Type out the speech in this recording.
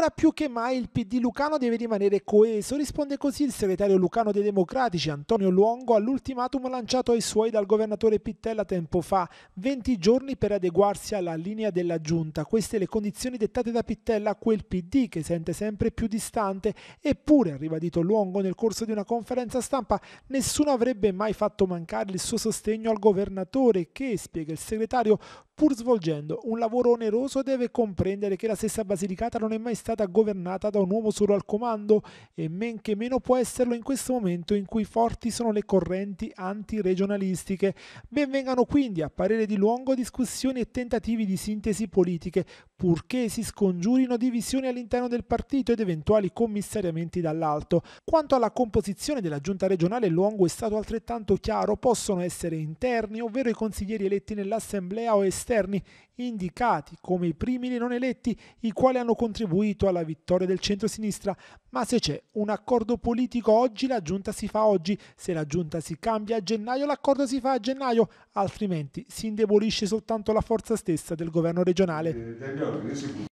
Ora più che mai il PD lucano deve rimanere coeso, risponde così il segretario lucano dei Democratici Antonio Luongo all'ultimatum lanciato ai suoi dal governatore Pittella tempo fa, 20 giorni per adeguarsi alla linea della giunta. Queste le condizioni dettate da Pittella a quel PD che sente sempre più distante, eppure, ha ribadito Luongo nel corso di una conferenza stampa, nessuno avrebbe mai fatto mancare il suo sostegno al governatore che, spiega il segretario, Pur svolgendo un lavoro oneroso deve comprendere che la stessa Basilicata non è mai stata governata da un uomo solo al comando e men che meno può esserlo in questo momento in cui forti sono le correnti antiregionalistiche. Ben vengano quindi, a parere di Luongo, discussioni e tentativi di sintesi politiche, purché si scongiurino divisioni all'interno del partito ed eventuali commissariamenti dall'alto. Quanto alla composizione della giunta regionale, Luongo è stato altrettanto chiaro, possono essere interni, ovvero i consiglieri eletti nell'assemblea o esterni, indicati come i primi non eletti, i quali hanno contribuito alla vittoria del centro-sinistra. Ma se c'è un accordo politico oggi, la giunta si fa oggi, se la giunta si cambia a gennaio, l'accordo si fa a gennaio, altrimenti si indebolisce soltanto la forza stessa del governo regionale. Eh, Esse